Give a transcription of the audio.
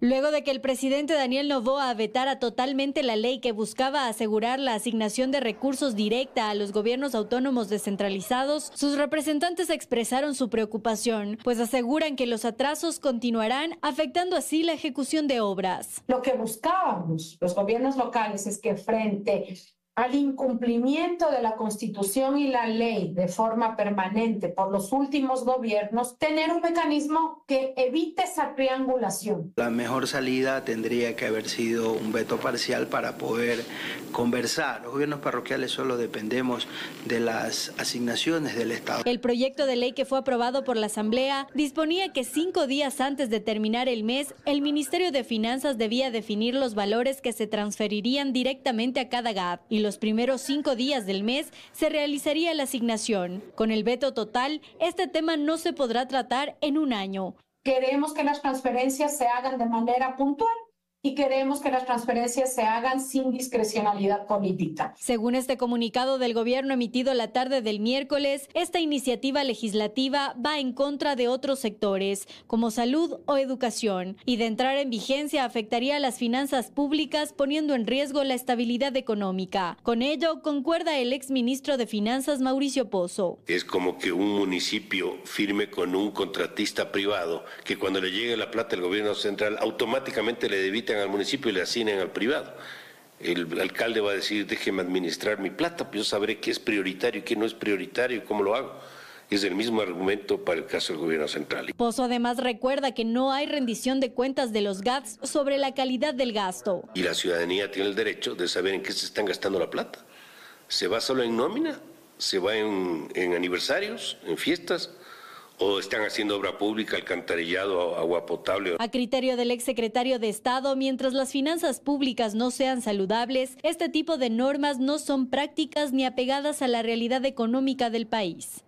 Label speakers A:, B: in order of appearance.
A: Luego de que el presidente Daniel Novoa vetara totalmente la ley que buscaba asegurar la asignación de recursos directa a los gobiernos autónomos descentralizados, sus representantes expresaron su preocupación, pues aseguran que los atrasos continuarán afectando así
B: la ejecución de obras. Lo que buscábamos los gobiernos locales es que frente al incumplimiento de la Constitución y la ley de forma permanente por los últimos gobiernos, tener un mecanismo que evite esa triangulación.
C: La mejor salida tendría que haber sido un veto parcial para poder conversar. Los gobiernos parroquiales solo dependemos de las asignaciones del Estado.
A: El proyecto de ley que fue aprobado por la Asamblea disponía que cinco días antes de terminar el mes, el Ministerio de Finanzas debía definir los valores que se transferirían directamente a cada GAP y los los primeros cinco días del mes se realizaría la asignación. Con el veto total,
B: este tema no se podrá tratar en un año. Queremos que las transferencias se hagan de manera puntual y queremos que las transferencias se hagan sin discrecionalidad
A: política. Según este comunicado del gobierno emitido la tarde del miércoles, esta iniciativa legislativa va en contra de otros sectores, como salud o educación, y de entrar en vigencia afectaría a las finanzas públicas poniendo en riesgo la estabilidad económica. Con ello, concuerda el exministro de Finanzas Mauricio Pozo.
C: Es como que un municipio firme con un contratista privado que cuando le llegue la plata al gobierno central automáticamente le debita al municipio y le asignan al privado. El alcalde va a decir, déjeme administrar mi plata, pues yo sabré qué es prioritario y qué no es prioritario y cómo lo hago. Es el mismo argumento para el caso del gobierno central.
A: Pozo además recuerda que no hay rendición de cuentas de los GATS sobre la calidad del gasto.
C: Y la ciudadanía tiene el derecho de saber en qué se están gastando la plata. ¿Se va solo en nómina? ¿Se va en, en aniversarios, en fiestas? o están haciendo obra pública, alcantarillado, agua potable. A
A: criterio del ex secretario de Estado, mientras las finanzas públicas no sean saludables, este tipo de normas no son prácticas ni apegadas a la realidad económica del país.